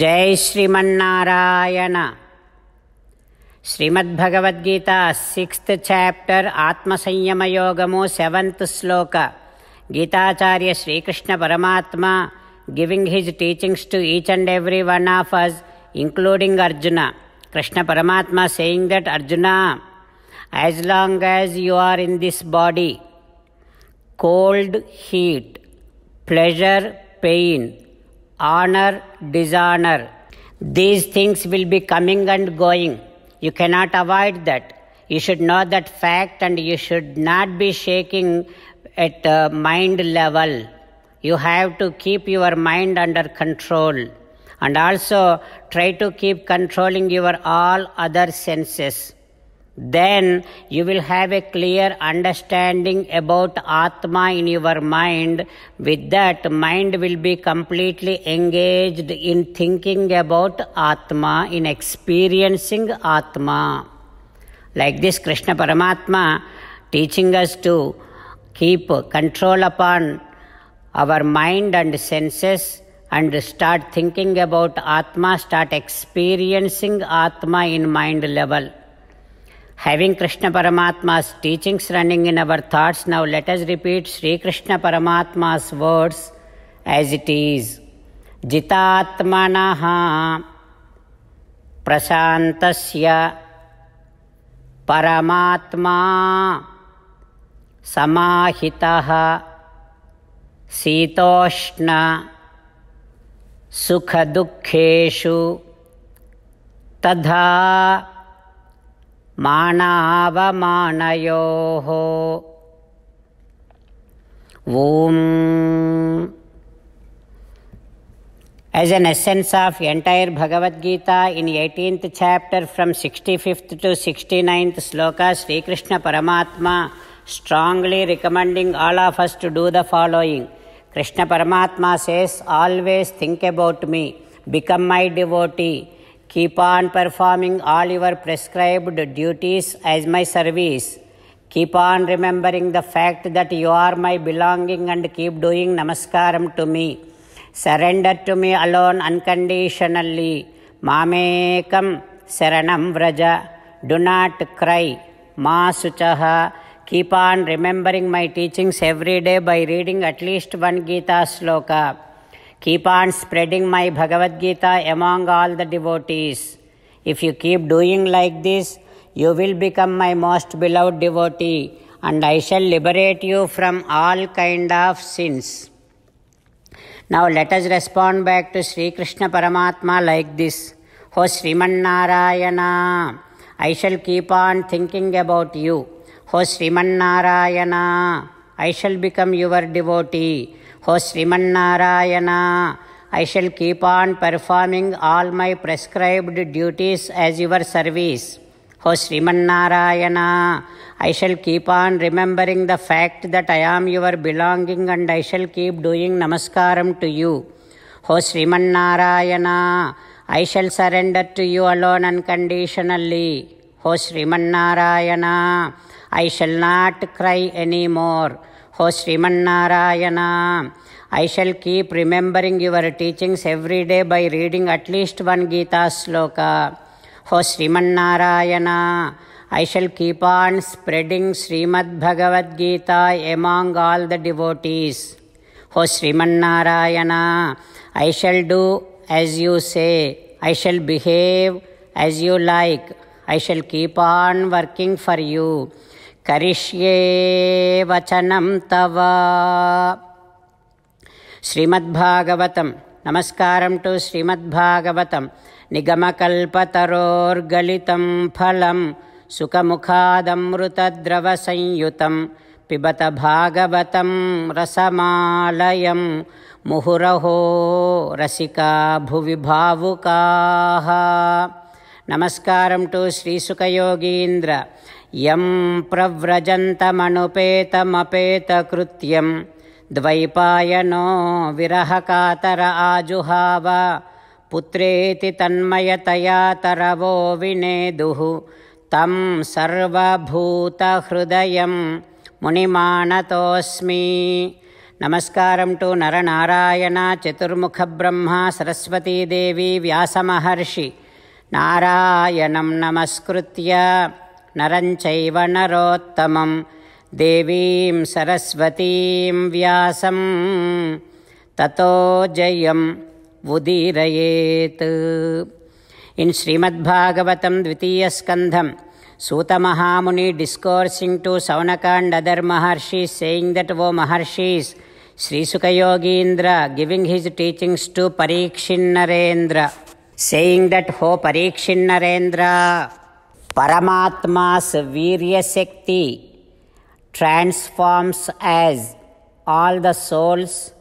जय Shrimannarayana Shrimad Bhagavad Gita sixth chapter आत्मसंयमयोगमु seventh shloka Gitacharya Shri Krishna Paramatma giving his teachings to each and every one of us including Arjun Krishna Krishna Paramatma saying that Arjun as long as you are in this body cold heat pleasure pain honor, dishonor. These things will be coming and going. You cannot avoid that. You should know that fact and you should not be shaking at the mind level. You have to keep your mind under control and also try to keep controlling your all other senses then you will have a clear understanding about Atma in your mind. With that, mind will be completely engaged in thinking about Atma, in experiencing Atma. Like this, Krishna Paramatma teaching us to keep control upon our mind and senses and start thinking about Atma, start experiencing Atma in mind level. Having Krishna Paramatma's teachings running in our thoughts, now let us repeat Sri Krishna Paramatma's words as it is. जितात्मनः प्रशान्तस्य परमात्मा समाहितः शीतोष्ण सुखदुःखेषु Tadha. मानवमानयो हो ओम as an essence of entire Bhagavad Gita in 18th chapter from fifth to 69th shloka Shri Krishna Paramatma strongly recommending all of us to do the following Krishna Paramatma says always think about me become my devotee Keep on performing all your prescribed duties as my service. Keep on remembering the fact that you are my belonging and keep doing namaskaram to me. Surrender to me alone unconditionally. Mamekam saranam vraja. Do not cry. Ma suchaha. Keep on remembering my teachings every day by reading at least one Gita sloka. Keep on spreading my Bhagavad Gita among all the devotees. If you keep doing like this, you will become my most beloved devotee and I shall liberate you from all kind of sins. Now let us respond back to Sri Krishna Paramatma like this. Ho Sriman Narayana, I shall keep on thinking about you. Ho Sriman Narayana, I shall become your devotee. O oh, Srimannarayana, I shall keep on performing all my prescribed duties as your service. O oh, Srimannarayana, I shall keep on remembering the fact that I am your belonging and I shall keep doing namaskaram to you. O oh, Srimannarayana, I shall surrender to you alone unconditionally. O Srimannarayana, I shall not cry anymore. O Srimanarayana, I shall keep remembering your teachings every day by reading at least one Gita sloka. O Srimanarayana, I shall keep on spreading Srimad Bhagavad Gita among all the devotees. O Srimanarayana, I shall do as you say, I shall behave as you like, I shall keep on working for you. वचनं तव श्रीमद्भागवतं नमस्कारं to श्रीमद्भागवतं निगमकल्पतरोर्गलितं फलं सुखमुखादमृतद्रवसंयुतं पिबत भागवतं रसमालयं मुहुरहो रसिका भुवि भावुकाः नमस्कारं to श्रीसुखयोगीन्द्र यं प्रव्रजन्तमनुपेतमपेतकृत्यं द्वैपायनो विरहकातर आजुहाव पुत्रेति तन्मयतया तरवो विनेदुः तं सर्वभूतहृदयं मुनिमानतोऽस्मि नमस्कारं टु नरनारायण चतुर्मुखब्रह्मा सरस्वतीदेवी व्यासमहर्षि नारायणं नमस्कृत्य नरञ्चैव नरोत्तमं देवीं सरस्वतीं व्यासं ततो जयम् उदीरयेत् इन् श्रीमद्भागवतं द्वितीयस्कन्धं Suta Mahamuni discoursing to Saunaka and other महर्षीस् सेयिङ्ग् दट् वो महर्षीस् Shri Shuka Yogindra giving his teachings to Parikshit Narendra saying that oh Parikshit Narendra Paramatma's virya transforms as all the souls,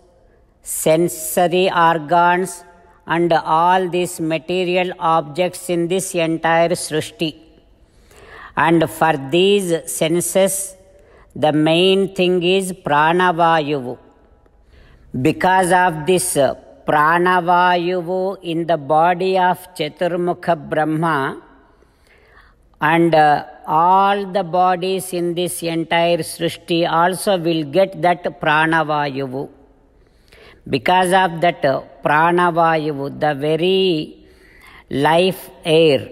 sensory organs, and all these material objects in this entire Srishti. And for these senses, the main thing is pranavayu. Because of this pranavayu in the body of Chaturmukha Brahma, and uh, all the bodies in this entire Srishti also will get that pranavayu. Because of that uh, pranavayu, the very life air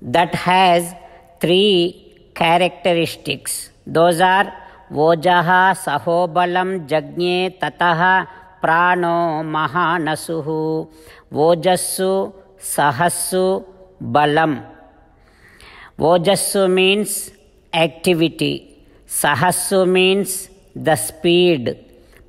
that has three characteristics. Those are Vojaha, Sahobalam, Jagne, Tataha, Prano, Mahanasuhu, Vojassu, sahasu Balam. Vojasu means activity. Sahasu means the speed.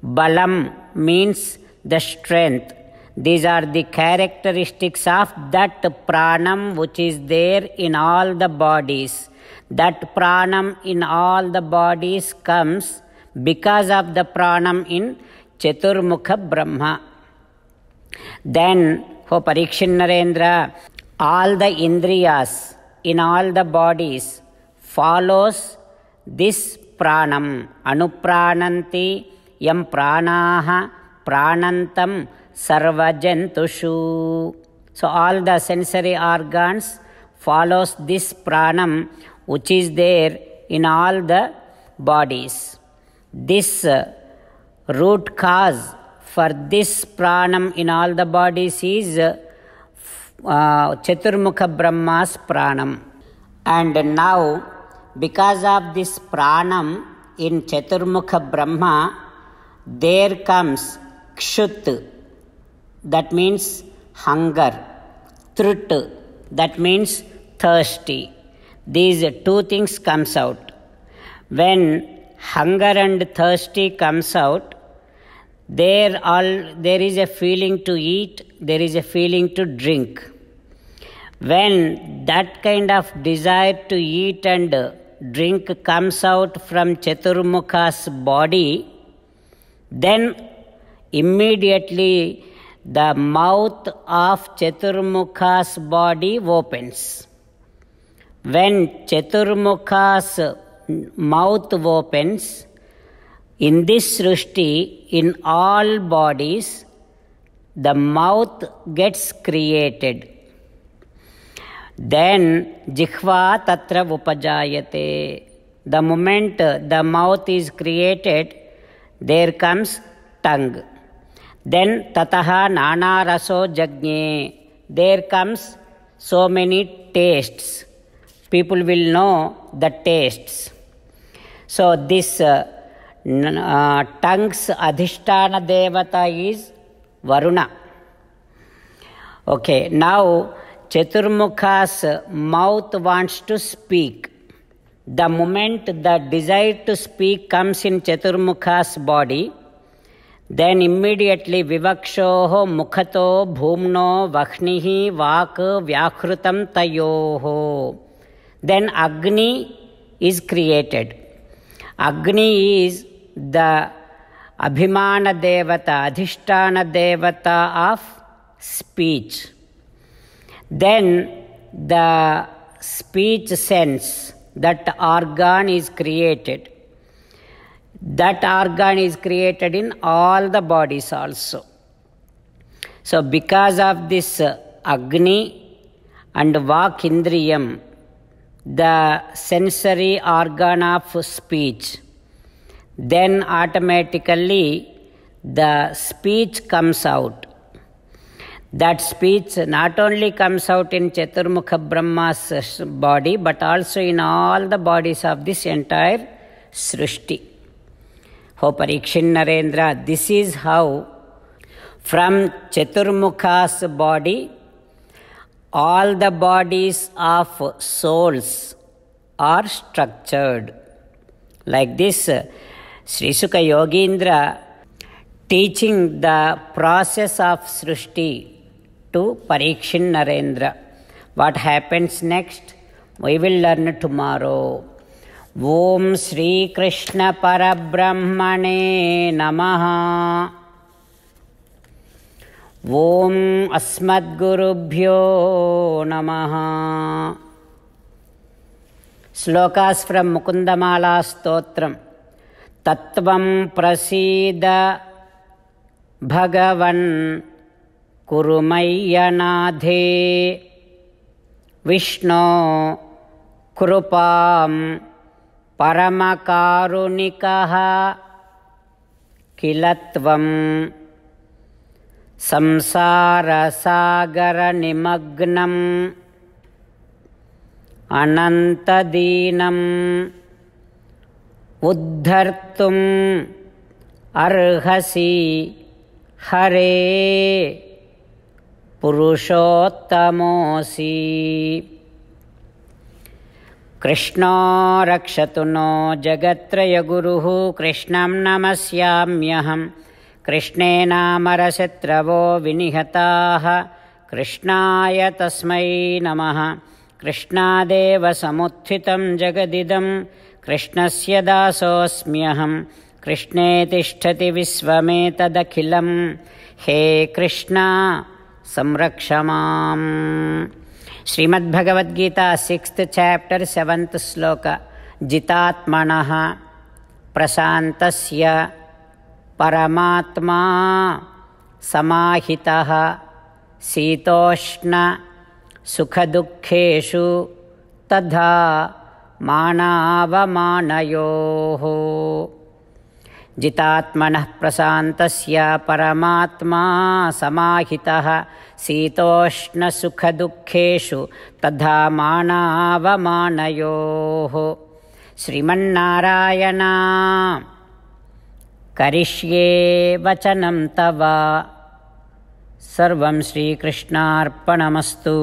Balam means the strength. These are the characteristics of that pranam which is there in all the bodies. That pranam in all the bodies comes because of the pranam in Chaturmukha Brahma. Then, for Parikshin Narendra, all the indriyas, in all the bodies follows this pranam anuprananti yam pranaha pranantam sarvajantushu. So all the sensory organs follows this pranam which is there in all the bodies. This uh, root cause for this pranam in all the bodies is uh, Chaturmukha Brahma's pranam. And now, because of this pranam in Chaturmukha Brahma, there comes Kshut, that means hunger, Trut, that means thirsty. These two things comes out. When hunger and thirsty comes out, there all there is a feeling to eat there is a feeling to drink when that kind of desire to eat and drink comes out from chaturmukha's body then immediately the mouth of chaturmukha's body opens when chaturmukha's mouth opens in this Srishti, in all bodies, the mouth gets created. Then Jihva Tatra Upajayate. The moment the mouth is created, there comes tongue. Then Tataha Nana Raso Jagne. There comes so many tastes. People will know the tastes. So this. Uh, Tanks tongue's na devata is Varuna. Okay, now Chaturmukha's mouth wants to speak. The moment the desire to speak comes in Chaturmukha's body, then immediately Vivakshoho Mukhato Bhumno Vahnihi Vak Vyakrutam ho. Then Agni is created. Agni is the Abhimana Devata, Adhishtana Devata of speech. Then the speech sense, that organ is created. That organ is created in all the bodies also. So, because of this Agni and Vakindriyam, the sensory organ of speech, then automatically the speech comes out. That speech not only comes out in Chaturmukha Brahma's body, but also in all the bodies of this entire Srishti. Ho Parikshin Narendra, this is how from Chaturmukha's body, all the bodies of souls are structured. Like this, Srisuka Yogindra teaching the process of Srishti to Parikshin Narendra. What happens next? We will learn tomorrow. Sri ॐ श्रीकृष्णपरब्रह्मणे नमः ॐ अस्मद्गुरुभ्यो नमः shlokas from मुकुन्दमालास्तोत्रम् तत्त्वं प्रसीद भगवन् कुरुमय्यनाथे विष्णो कृपां परमकारुणिकः किल त्वं संसारसागरनिमग्नम् अनन्तदीनम् उद्धर्तुम् अर्हसि हरे पुरुषोत्तमोऽसि कृष्णो रक्षतु no जगत्त्रय कृष्णं नमस्याम्यहं कृष्णेनामरशत्रवो विनिहताः कृष्णाय तस्मै नमः कृष्णादेव समुत्थितं जगदिदम् कृष्णस्य दासोऽस्म्यहं कृष्णे तिष्ठति विश्वमेतदखिलं हे कृष्णा संरक्ष मां श्रीमद्भगवद्गीता सिक्स्त् चाप्टर् श्लोक जितात्मनः प्रशान्तस्य परमात्मा समाहितः शीतोष्णसुखदुःखेषु तथा मानावमानयोः जितात्मनः प्रशान्तस्य परमात्मा समाहितः शीतोष्णसुखदुःखेषु तथा मानावमानयोः श्रीमन्नारायणा करिष्ये वचनं तव सर्वं श्रीकृष्णार्पणमस्तु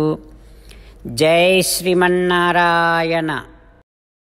जय श्रीमन्नारायण